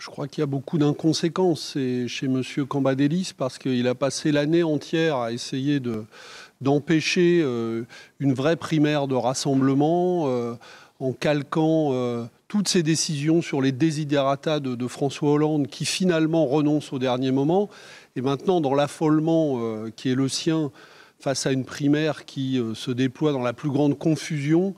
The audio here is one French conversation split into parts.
je crois qu'il y a beaucoup d'inconséquences chez M. Cambadélis parce qu'il a passé l'année entière à essayer d'empêcher euh, une vraie primaire de rassemblement euh, en calquant euh, toutes ses décisions sur les désiderata de, François Hollande qui finalement renonce au dernier moment. Et maintenant, dans l'affolement qui est le sien face à une primaire qui se déploie dans la plus grande confusion,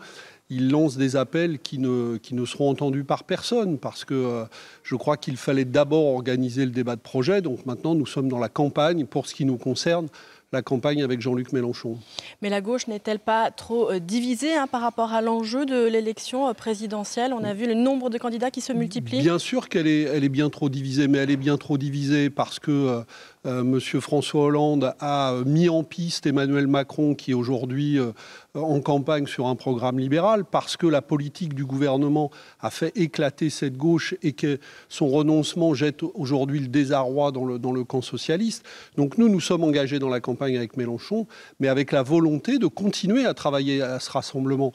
il lance des appels qui ne, qui ne seront entendus par personne, parce que euh, je crois qu'il fallait d'abord organiser le débat de projet. Donc maintenant, nous sommes dans la campagne pour ce qui nous concerne la campagne avec Jean-Luc Mélenchon. Mais la gauche n'est-elle pas trop euh, divisée hein, par rapport à l'enjeu de l'élection euh, présidentielle On a vu le nombre de candidats qui se multiplient. Bien sûr qu'elle est, elle est bien trop divisée, mais elle est bien trop divisée parce que euh, M. François Hollande a mis en piste Emmanuel Macron qui est aujourd'hui en campagne sur un programme libéral, parce que la politique du gouvernement a fait éclater cette gauche et que son renoncement jette aujourd'hui le désarroi le, dans le camp socialiste. Donc nous, nous sommes engagés dans la campagne avec Mélenchon, mais avec la volonté de continuer à travailler à ce rassemblement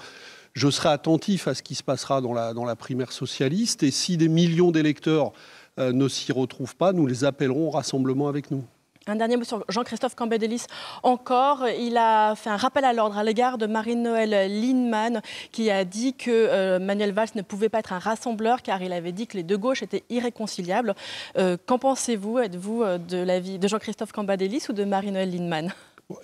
je serai attentif à ce qui se passera dans la, dans la primaire socialiste. Et si des millions d'électeurs euh, ne s'y retrouvent pas, nous les appellerons au rassemblement avec nous. Un dernier mot sur Jean-Christophe Cambadélis. Encore, il a fait un rappel à l'ordre à l'égard de marie noël Lindemann, qui a dit que euh, Manuel Valls ne pouvait pas être un rassembleur car il avait dit que les deux gauches étaient irréconciliables. Euh, qu'en pensez-vous Êtes-vous euh, de l'avis de Jean-Christophe Cambadélis ou de marie noël Lindemann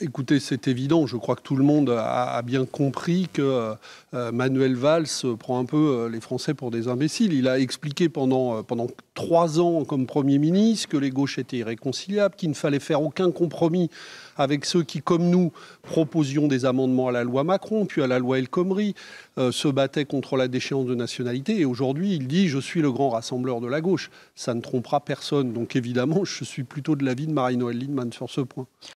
Écoutez, c'est évident. Je crois que tout le monde a, bien compris que euh, Manuel Valls prend un peu euh, les Français pour des imbéciles. Il a expliqué pendant, euh, pendant trois ans comme Premier ministre que les gauches étaient irréconciliables, qu'il ne fallait faire aucun compromis avec ceux qui, comme nous, proposions des amendements à la loi Macron, puis à la loi El Khomri, se battaient contre la déchéance de nationalité. Et aujourd'hui, il dit Je suis le grand rassembleur de la gauche. Ça ne trompera personne. Donc évidemment, je suis plutôt de l'avis de marie Noël Lindemann sur ce point.